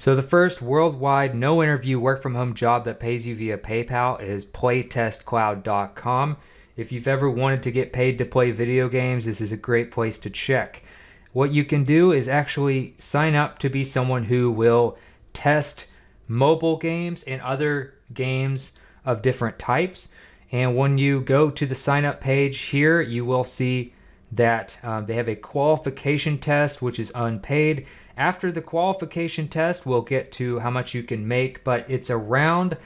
So the first worldwide no interview work from home job that pays you via PayPal is playtestcloud.com. If you've ever wanted to get paid to play video games, this is a great place to check. What you can do is actually sign up to be someone who will test mobile games and other games of different types. And when you go to the sign up page here, you will see that uh, they have a qualification test, which is unpaid. After the qualification test, we'll get to how much you can make, but it's around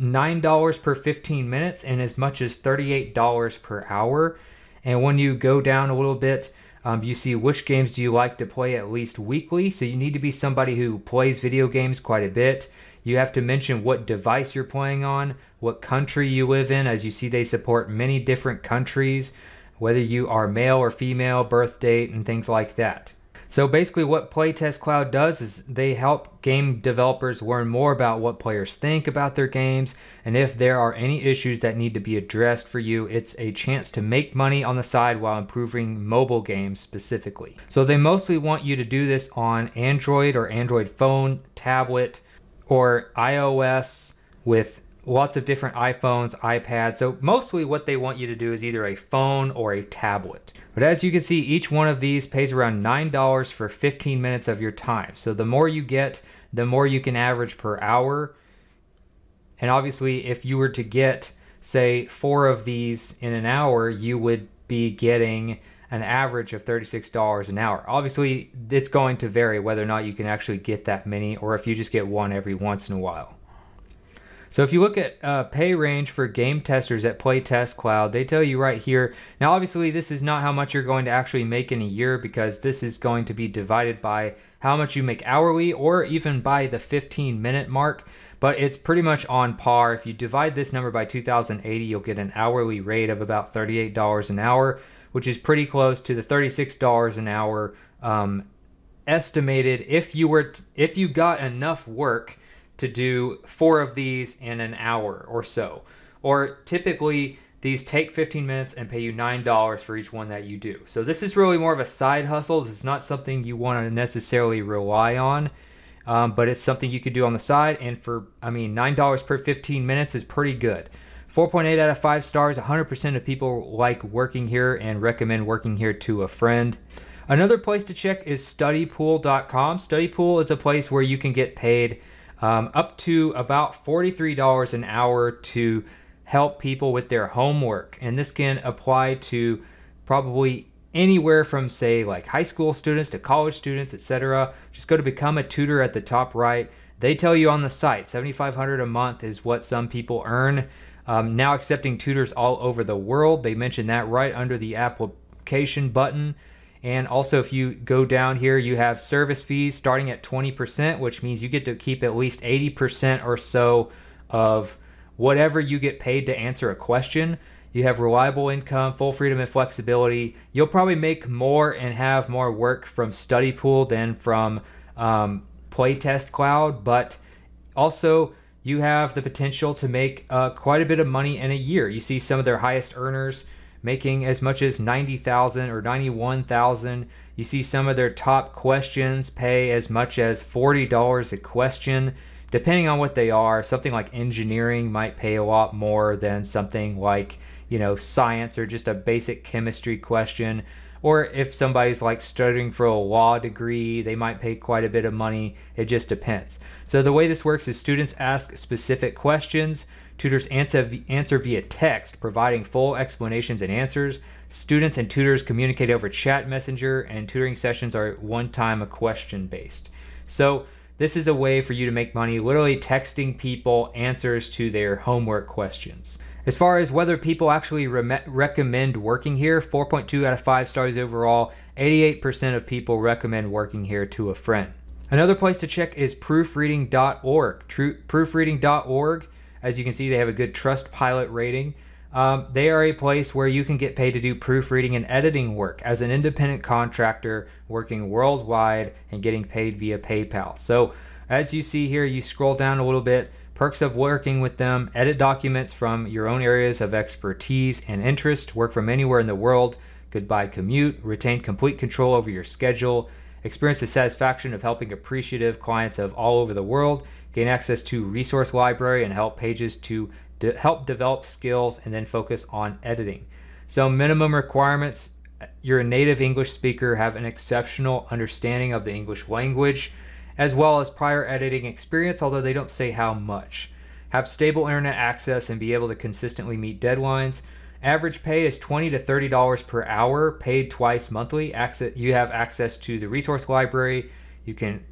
$9 per 15 minutes and as much as $38 per hour. And when you go down a little bit, um, you see which games do you like to play at least weekly. So you need to be somebody who plays video games quite a bit. You have to mention what device you're playing on, what country you live in. As you see, they support many different countries, whether you are male or female, birth date, and things like that. So basically what Playtest Cloud does is they help game developers learn more about what players think about their games and if there are any issues that need to be addressed for you, it's a chance to make money on the side while improving mobile games specifically. So they mostly want you to do this on Android or Android phone, tablet, or iOS with lots of different iPhones, iPads. So mostly what they want you to do is either a phone or a tablet. But as you can see, each one of these pays around $9 for 15 minutes of your time. So the more you get, the more you can average per hour. And obviously, if you were to get, say, four of these in an hour, you would be getting an average of $36 an hour. Obviously, it's going to vary whether or not you can actually get that many or if you just get one every once in a while. So if you look at uh, pay range for game testers at Playtest Cloud, they tell you right here. Now, obviously, this is not how much you're going to actually make in a year because this is going to be divided by how much you make hourly or even by the 15 minute mark, but it's pretty much on par. If you divide this number by 2080, you'll get an hourly rate of about $38 an hour, which is pretty close to the $36 an hour um, estimated if you were if you got enough work to do four of these in an hour or so. Or typically, these take 15 minutes and pay you $9 for each one that you do. So this is really more of a side hustle. This is not something you want to necessarily rely on, um, but it's something you could do on the side. And for, I mean, $9 per 15 minutes is pretty good. 4.8 out of 5 stars. 100% of people like working here and recommend working here to a friend. Another place to check is studypool.com. Studypool is a place where you can get paid um, up to about $43 an hour to help people with their homework. And this can apply to probably anywhere from say like high school students to college students, etc. Just go to become a tutor at the top right. They tell you on the site 7500 a month is what some people earn. Um, now accepting tutors all over the world. They mention that right under the application button. And also, if you go down here, you have service fees starting at 20%, which means you get to keep at least 80% or so of whatever you get paid to answer a question. You have reliable income, full freedom, and flexibility. You'll probably make more and have more work from study pool than from um, Playtest Cloud, but also you have the potential to make uh, quite a bit of money in a year. You see some of their highest earners making as much as 90,000 or 91,000. You see some of their top questions pay as much as $40 a question depending on what they are. Something like engineering might pay a lot more than something like, you know, science or just a basic chemistry question. Or if somebody's like studying for a law degree, they might pay quite a bit of money. It just depends. So the way this works is students ask specific questions Tutors answer, answer via text, providing full explanations and answers. Students and tutors communicate over chat messenger, and tutoring sessions are one time a question based. So, this is a way for you to make money literally texting people answers to their homework questions. As far as whether people actually re recommend working here, 4.2 out of 5 stars overall, 88% of people recommend working here to a friend. Another place to check is proofreading.org. Proofreading.org as you can see, they have a good trust pilot rating. Um, they are a place where you can get paid to do proofreading and editing work as an independent contractor working worldwide and getting paid via PayPal. So, as you see here, you scroll down a little bit, perks of working with them, edit documents from your own areas of expertise and interest, work from anywhere in the world, goodbye commute, retain complete control over your schedule, experience the satisfaction of helping appreciative clients of all over the world, gain access to resource library and help pages to de- help develop skills and then focus on editing. So minimum requirements, you're a native English speaker, have an exceptional understanding of the English language, as well as prior editing experience, although they don't say how much. Have stable internet access and be able to consistently meet deadlines. Average pay is $20 to $30 per hour, paid twice monthly. Access, you have access to the resource library. You can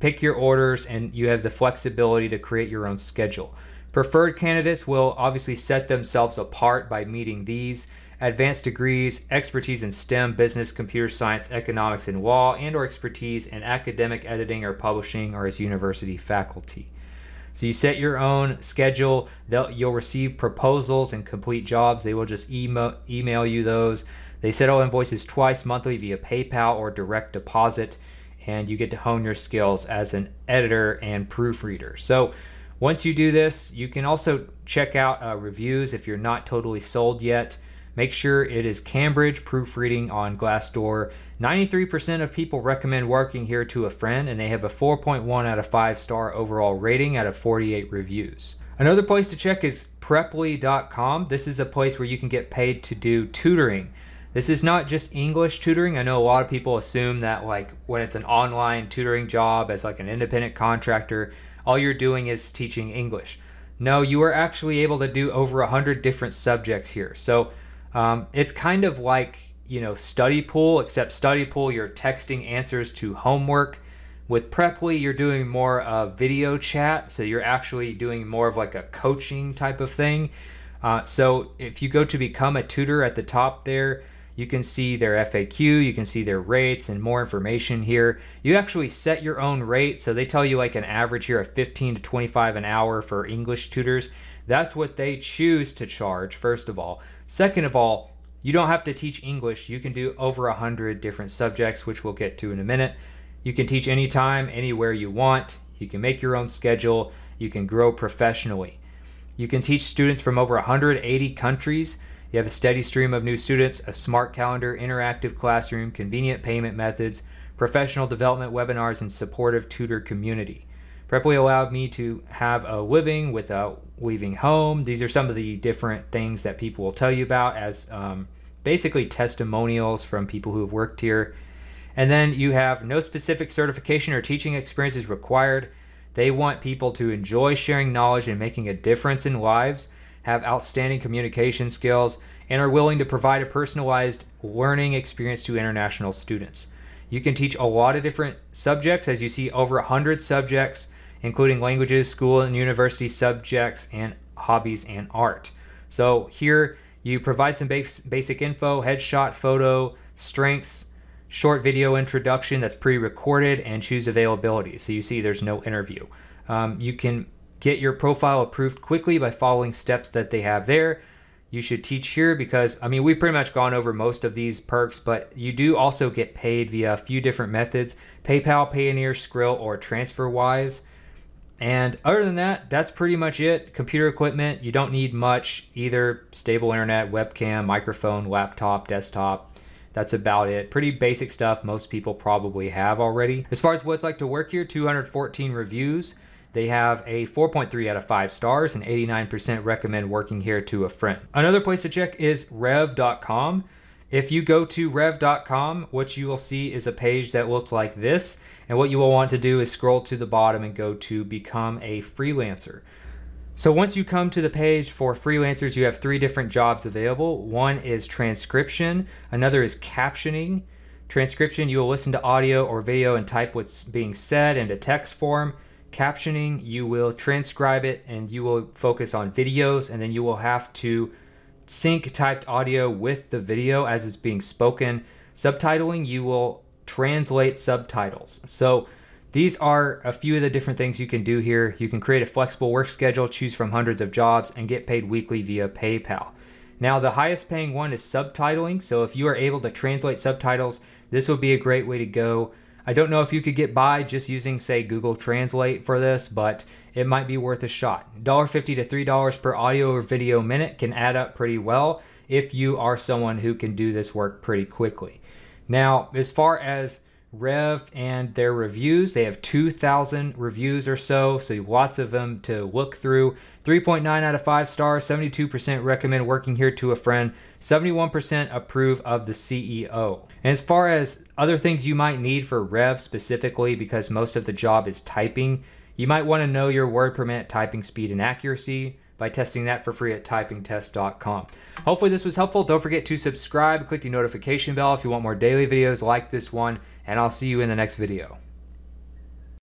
pick your orders, and you have the flexibility to create your own schedule. Preferred candidates will obviously set themselves apart by meeting these advanced degrees, expertise in STEM, business, computer science, economics, and law, and or expertise in academic editing or publishing or as university faculty. So you set your own schedule. They'll, you'll receive proposals and complete jobs. They will just email, email you those. They settle invoices twice monthly via PayPal or direct deposit and you get to hone your skills as an editor and proofreader. So once you do this, you can also check out uh, reviews if you're not totally sold yet. Make sure it is Cambridge proofreading on Glassdoor. 93% of people recommend working here to a friend, and they have a 4.1 out of 5 star overall rating out of 48 reviews. Another place to check is preply.com. This is a place where you can get paid to do tutoring. This is not just English tutoring. I know a lot of people assume that like when it's an online tutoring job as like an independent contractor, all you're doing is teaching English. No, you are actually able to do over 100 different subjects here. So um, it's kind of like, you know, study pool, except study pool, you're texting answers to homework. With Preply, you're doing more of video chat. So you're actually doing more of like a coaching type of thing. Uh, so if you go to become a tutor at the top there, you can see their FAQ, you can see their rates and more information here. You actually set your own rate. So they tell you like an average here of 15 to 25 an hour for English tutors. That's what they choose to charge, first of all. Second of all, you don't have to teach English. You can do over 100 different subjects, which we'll get to in a minute. You can teach anytime, anywhere you want. You can make your own schedule. You can grow professionally. You can teach students from over 180 countries. You have a steady stream of new students, a smart calendar, interactive classroom, convenient payment methods, professional development webinars, and supportive tutor community. Preply allowed me to have a living without leaving home. These are some of the different things that people will tell you about as um, basically testimonials from people who have worked here. And then you have no specific certification or teaching experience is required. They want people to enjoy sharing knowledge and making a difference in lives have outstanding communication skills, and are willing to provide a personalized learning experience to international students. You can teach a lot of different subjects, as you see, over 100 subjects, including languages, school and university subjects, and hobbies and art. So here you provide some base, basic info, headshot, photo, strengths, short video introduction that's pre-recorded, and choose availability. So you see there's no interview. Um, you can Get your profile approved quickly by following steps that they have there. You should teach here because, I mean, we've pretty much gone over most of these perks, but you do also get paid via a few different methods PayPal, Payoneer, Skrill, or TransferWise. And other than that, that's pretty much it. Computer equipment, you don't need much either stable internet, webcam, microphone, laptop, desktop. That's about it. Pretty basic stuff most people probably have already. As far as what it's like to work here, 214 reviews. They have a 4.3 out of 5 stars and 89% recommend working here to a friend. Another place to check is rev.com. If you go to rev.com, what you will see is a page that looks like this. And what you will want to do is scroll to the bottom and go to become a freelancer. So once you come to the page for freelancers, you have three different jobs available. One is transcription, another is captioning. Transcription, you will listen to audio or video and type what's being said into text form captioning, you will transcribe it, and you will focus on videos, and then you will have to sync typed audio with the video as it's being spoken. Subtitling, you will translate subtitles. So these are a few of the different things you can do here. You can create a flexible work schedule, choose from hundreds of jobs, and get paid weekly via PayPal. Now, the highest paying one is subtitling. So if you are able to translate subtitles, this would be a great way to go. I don't know if you could get by just using, say, Google Translate for this, but it might be worth a shot. $1.50 to $3 per audio or video minute can add up pretty well if you are someone who can do this work pretty quickly. Now, as far as Rev and their reviews. They have 2,000 reviews or so, so lots of them to look through. 3.9 out of 5 stars, 72% recommend working here to a friend, 71% approve of the CEO. And as far as other things you might need for Rev specifically, because most of the job is typing, you might want to know your word per minute typing speed and accuracy by testing that for free at typingtest.com. Hopefully this was helpful. Don't forget to subscribe, click the notification bell if you want more daily videos like this one and I'll see you in the next video.